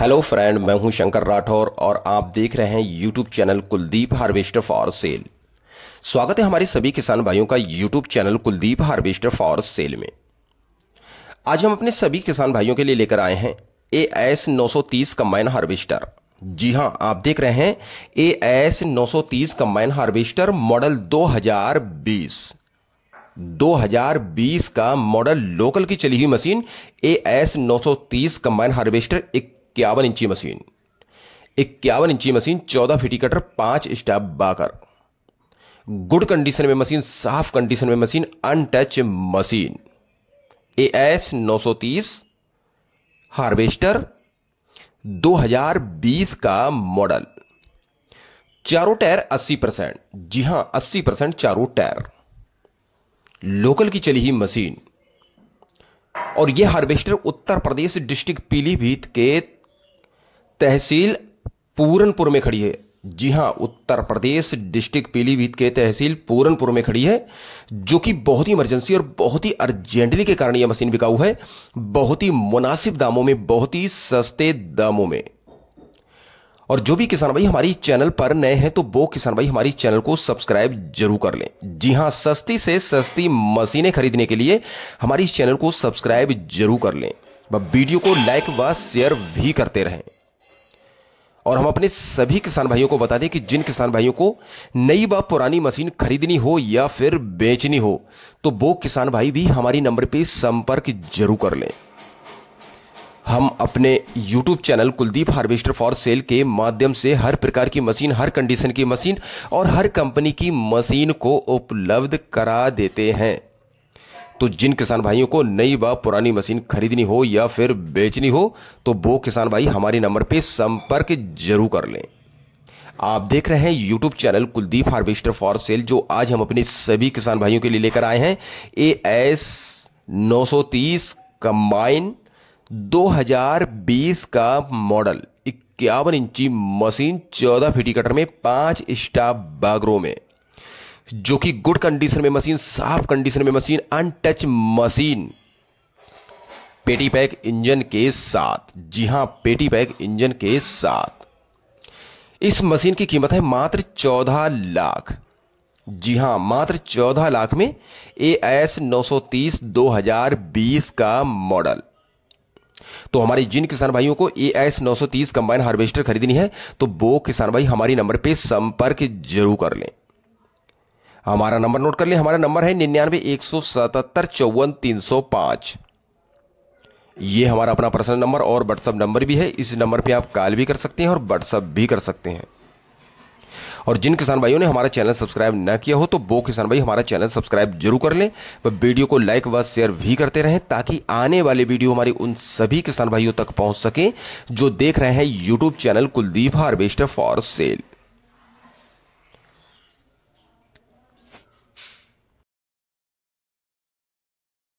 hello friend मैं हूं शंकर राठौर और आप देख रहे हैं YouTube channel Kuldeep harvester for sale स्वागत है हमारे सभी किसान भाइयों का YouTube channel Kuldeep harvester for sale में आज हम अपने सभी किसान भाइयों के लिए लेकर आए हैं ए एस नौ सौ तीस कंबाइन हार्वेस्टर जी हां आप देख रहे हैं ए एस नौ सौ तीस कंबाइन हार्वेस्टर मॉडल दो हजार बीस 2020 का मॉडल लोकल की चली हुई मशीन ए एस नौ सौ तीस कंबाइन हार्वेस्टर इक्यावन इंची मशीन इक्यावन इंची मशीन चौदह फिटी कटर पांच स्टाफ बाकर गुड कंडीशन में मशीन साफ कंडीशन में machine untouch machine A S नौ सौ तीस हार्वेस्टर बीस का मॉडल चारों टायर 80 परसेंट जी हां 80 परसेंट चारों टायर लोकल की चली ही मशीन और यह हार्वेस्टर उत्तर प्रदेश डिस्ट्रिक्ट पीलीभीत के तहसील पूरनपुर में खड़ी है जी हाँ उत्तर प्रदेश डिस्ट्रिक्ट पीलीभीत के तहसील पूरनपुर में खड़ी है जो कि बहुत ही इमरजेंसी और बहुत ही अर्जेंटली के कारण यह मशीन बिकाऊ है बहुत ही मुनासिब दामों में बहुत ही सस्ते दामों में और जो भी किसान भाई हमारी चैनल पर नए हैं तो वो किसान भाई हमारी चैनल को सब्सक्राइब जरूर कर लें जी हाँ सस्ती से सस्ती मशीनें खरीदने के लिए हमारी चैनल को सब्सक्राइब जरूर कर लें वीडियो को लाइक व शेयर भी करते रहें और हम अपने सभी किसान भाइयों को बता दें कि जिन किसान भाइयों को नई व पुरानी मशीन खरीदनी हो या फिर बेचनी हो तो वो किसान भाई भी हमारी नंबर पे संपर्क जरूर कर लें हम अपने YouTube channel Kuldeep harvester for sale के माध्यम से हर प्रकार की मशीन हर कंडीशन की मशीन और हर कंपनी की मशीन को उपलब्ध करा देते हैं तो जिन किसान भाइयों को नई व पुरानी मशीन खरीदनी हो या फिर बेचनी हो तो वो किसान भाई हमारे नंबर पर संपर्क जरूर कर लें आप देख रहे हैं YouTube channel Kuldeep harvester for sale जो आज हम अपने सभी किसान भाइयों के लिए लेकर आए हैं ए एस तीस कंबाइन 2020 का मॉडल इक्यावन इंची मशीन 14 फीटी कटर में पांच स्टाफ बागरों में जो कि गुड कंडीशन में मशीन साफ कंडीशन में मशीन अनटच मशीन पेटी पैक इंजन के साथ जी हां पेटी पैक इंजन के साथ इस मशीन की कीमत है मात्र चौदह लाख जी हां मात्र चौदह लाख में ए एस नौ सौ तीस दो हजार बीस का मॉडल तो हमारे जिन किसान भाइयों को ए एस नौ सौ तीस कंबाइन हार्वेस्टर खरीदनी है तो वो किसान भाई हमारे नंबर पे संपर्क जरूर कर लें हमारा नंबर नोट कर लिया हमारा नंबर है निन्यानवे एक सौ सतहत्तर चौवन तीन सौ पांच ये हमारा अपना पर्सनल नंबर और व्हाट्सअप नंबर भी है इस नंबर पे आप कॉल भी कर सकते हैं और व्हाट्सअप भी कर सकते हैं और जिन किसान भाइयों ने हमारा चैनल सब्सक्राइब ना किया हो तो वो किसान भाई हमारा चैनल सब्सक्राइब जरूर कर लें व वीडियो को लाइक व शेयर भी करते रहें ताकि आने वाले वीडियो हमारी उन सभी किसान भाइयों तक पहुंच सके जो देख रहे हैं YouTube channel Kuldeep harvester for cell